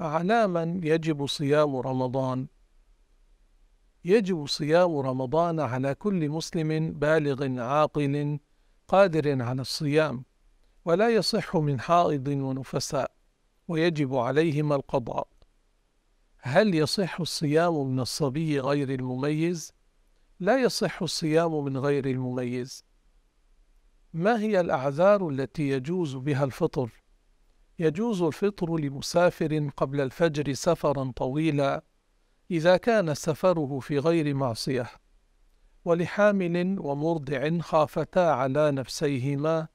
علاما يجب صيام رمضان يجب صيام رمضان على كل مسلم بالغ عاقل قادر على الصيام ولا يصح من حائض ونفساء ويجب عليهما القضاء هل يصح الصيام من الصبي غير المميز لا يصح الصيام من غير المميز ما هي الاعذار التي يجوز بها الفطر يجوز الفطر لمسافر قبل الفجر سفرا طويلا إذا كان سفره في غير معصية ولحامل ومرضع خافتا على نفسيهما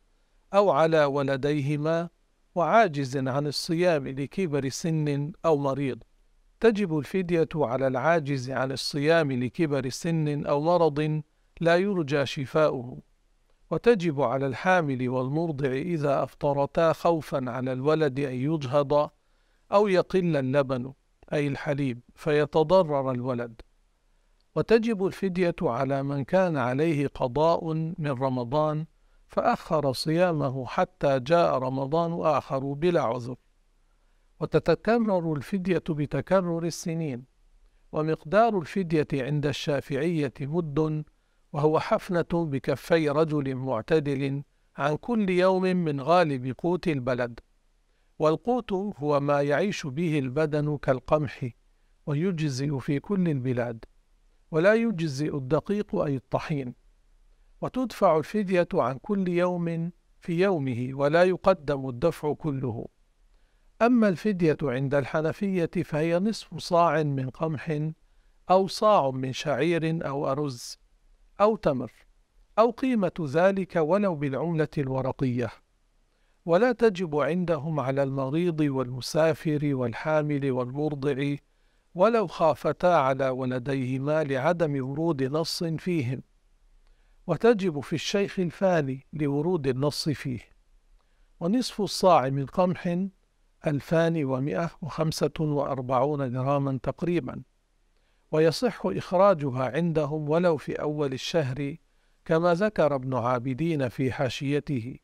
أو على ولديهما وعاجز عن الصيام لكبر سن أو مريض تجب الفدية على العاجز عن الصيام لكبر سن أو مرض لا يرجى شفاؤه وتجب على الحامل والمرضع إذا أفطرتا خوفا على الولد أن يجهض أو يقل اللبن أي الحليب فيتضرر الولد وتجب الفدية على من كان عليه قضاء من رمضان فأخر صيامه حتى جاء رمضان آخر بلا عذر وتتكرر الفدية بتكرر السنين ومقدار الفدية عند الشافعية مد وهو حفنة بكفي رجل معتدل عن كل يوم من غالب قوت البلد والقوت هو ما يعيش به البدن كالقمح ويجزئ في كل البلاد ولا يجزئ الدقيق أي الطحين وتدفع الفدية عن كل يوم في يومه ولا يقدم الدفع كله أما الفدية عند الحنفية فهي نصف صاع من قمح أو صاع من شعير أو أرز أو تمر أو قيمة ذلك ولو بالعملة الورقية ولا تجب عندهم على المريض والمسافر والحامل والمرضع ولو خافتا على ولديهما لعدم ورود نص فيهم وتجب في الشيخ الفاني لورود النص فيه ونصف الصاع من قمح ألفان ومئة وخمسة وأربعون جراما تقريبا ويصح إخراجها عندهم ولو في أول الشهر كما ذكر ابن عابدين في حاشيته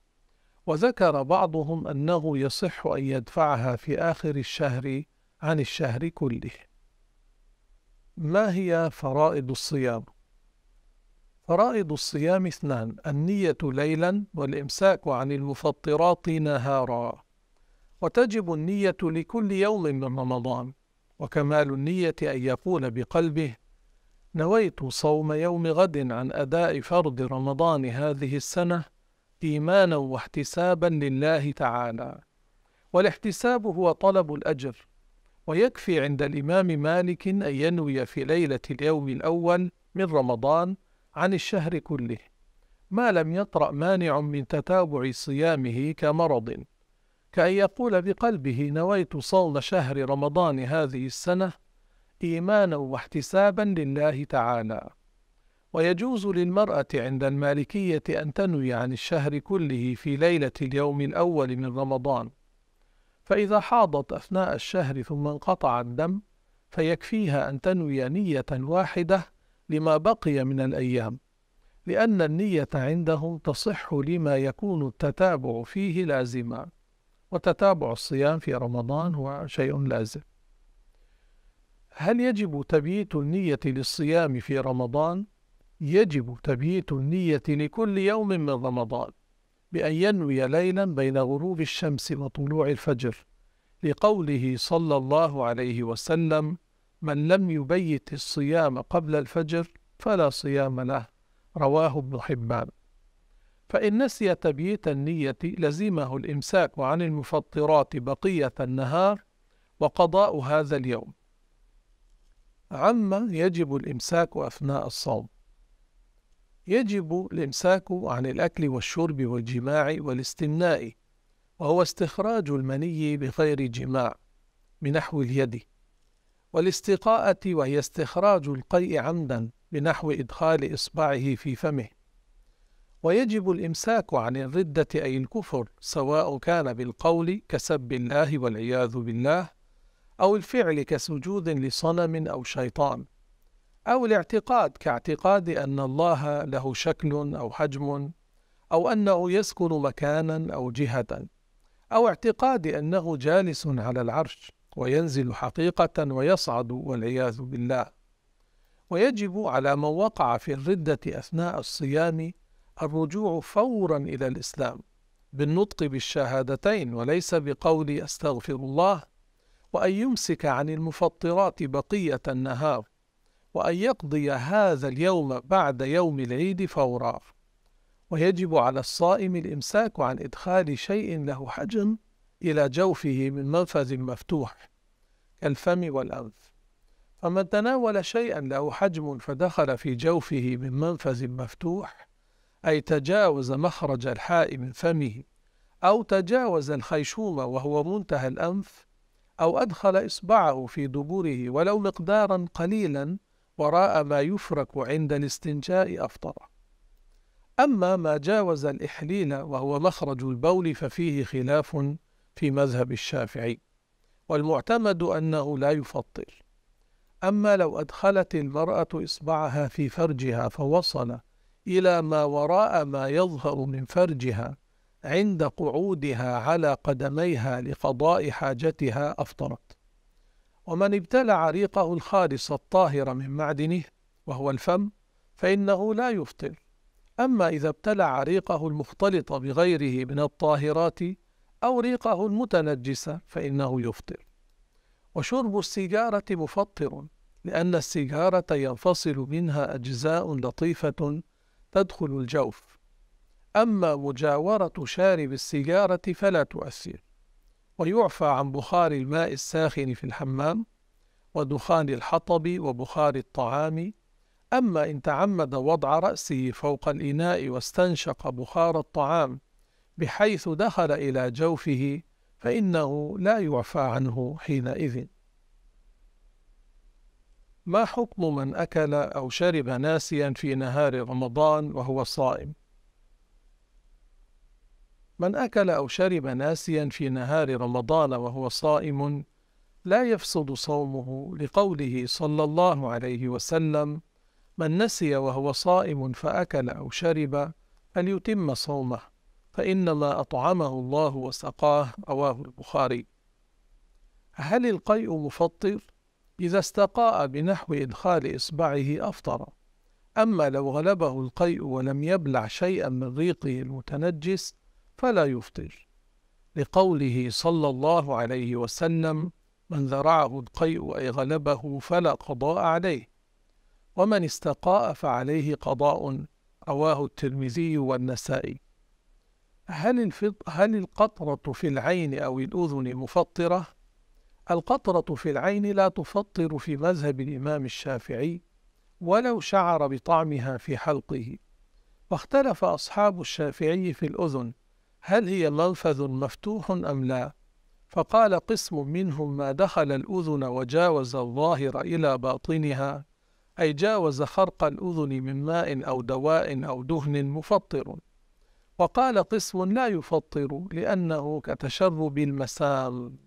وذكر بعضهم أنه يصح أن يدفعها في آخر الشهر عن الشهر كله ما هي فرائض الصيام؟ فرائض الصيام اثنان النية ليلا والإمساك عن المفطرات نهارا وتجب النية لكل يوم من رمضان وكمال النية أن يقول بقلبه نويت صوم يوم غد عن أداء فرض رمضان هذه السنة إيمانا واحتسابا لله تعالى والاحتساب هو طلب الأجر ويكفي عند الإمام مالك أن ينوي في ليلة اليوم الأول من رمضان عن الشهر كله ما لم يطرأ مانع من تتابع صيامه كمرض كأن يقول بقلبه نويت صوم شهر رمضان هذه السنة إيمانا واحتسابا لله تعالى ويجوز للمرأة عند المالكية أن تنوي عن الشهر كله في ليلة اليوم الأول من رمضان، فإذا حاضت أثناء الشهر ثم انقطع الدم، فيكفيها أن تنوي نية واحدة لما بقي من الأيام، لأن النية عندهم تصح لما يكون التتابع فيه لازما، وتتابع الصيام في رمضان هو شيء لازم. هل يجب تبييت النية للصيام في رمضان؟ يجب تبييت النية لكل يوم من رمضان بأن ينوي ليلا بين غروب الشمس وطلوع الفجر لقوله صلى الله عليه وسلم من لم يبيت الصيام قبل الفجر فلا صيام له رواه ابن حبان فإن نسي تبييت النية لزمه الإمساك عن المفطرات بقية النهار وقضاء هذا اليوم عما يجب الإمساك أثناء الصوم يجب الإمساك عن الأكل والشرب والجماع والاستمناء وهو استخراج المني بغير جماع بنحو اليد والاستقاءة وهي استخراج القيء عمدا بنحو إدخال إصبعه في فمه ويجب الإمساك عن الردة أي الكفر سواء كان بالقول كسب الله والعياذ بالله أو الفعل كسجود لصنم أو شيطان أو الاعتقاد كاعتقاد أن الله له شكل أو حجم أو أنه يسكن مكانا أو جهة أو اعتقاد أنه جالس على العرش وينزل حقيقة ويصعد والعياذ بالله ويجب على من وقع في الردة أثناء الصيام الرجوع فورا إلى الإسلام بالنطق بالشهادتين وليس بقول أستغفر الله وأن يمسك عن المفطرات بقية النهار وأن يقضي هذا اليوم بعد يوم العيد فورا ويجب على الصائم الإمساك عن إدخال شيء له حجم إلى جوفه من منفذ مفتوح كالفم والأنف فمن تناول شيئا له حجم فدخل في جوفه من منفذ مفتوح أي تجاوز مخرج الحاء من فمه أو تجاوز الخيشوم وهو منتهى الأنف أو أدخل إصبعه في دبره ولو مقدارا قليلا وراء ما يفرك عند الاستنجاء أفطر أما ما جاوز الإحليل وهو مخرج البول ففيه خلاف في مذهب الشافعي والمعتمد أنه لا يفطر أما لو أدخلت المرأة إصبعها في فرجها فوصل إلى ما وراء ما يظهر من فرجها عند قعودها على قدميها لقضاء حاجتها أفطرت ومن ابتلع ريقه الخالص الطاهر من معدنه وهو الفم فإنه لا يفطر أما إذا ابتلع ريقه المختلط بغيره من الطاهرات أو ريقه المتنجسة فإنه يفطر وشرب السيجارة مفطر لأن السيجارة ينفصل منها أجزاء لطيفة تدخل الجوف أما مجاورة شارب السيجارة فلا تؤثر ويعفى عن بخار الماء الساخن في الحمام ودخان الحطب وبخار الطعام أما إن تعمد وضع رأسه فوق الإناء واستنشق بخار الطعام بحيث دخل إلى جوفه فإنه لا يعفى عنه حينئذ ما حكم من أكل أو شرب ناسيا في نهار رمضان وهو صائم؟ من أكل أو شرب ناسيا في نهار رمضان وهو صائم لا يفسد صومه لقوله صلى الله عليه وسلم من نسي وهو صائم فأكل أو شرب فليتم صومه فإنما أطعمه الله وسقاه رواه البخاري هل القيء مفطر؟ إذا استقاء بنحو إدخال إصبعه أفطر أما لو غلبه القيء ولم يبلع شيئا من ريقه المتنجس فلا يفطر لقوله صلى الله عليه وسلم من ذرعه القيء أي غلبه فلا قضاء عليه ومن استقاء فعليه قضاء رواه الترمذي والنسائي هل, الفط... هل القطرة في العين أو الأذن مفطرة؟ القطرة في العين لا تفطر في مذهب الإمام الشافعي ولو شعر بطعمها في حلقه واختلف أصحاب الشافعي في الأذن هل هي منفذ مفتوح أم لا؟ فقال قسم منهم ما دخل الأذن وجاوز الظاهر إلى باطنها أي جاوز خرق الأذن من ماء أو دواء أو دهن مفطر وقال قسم لا يفطر لأنه كتشرب المسام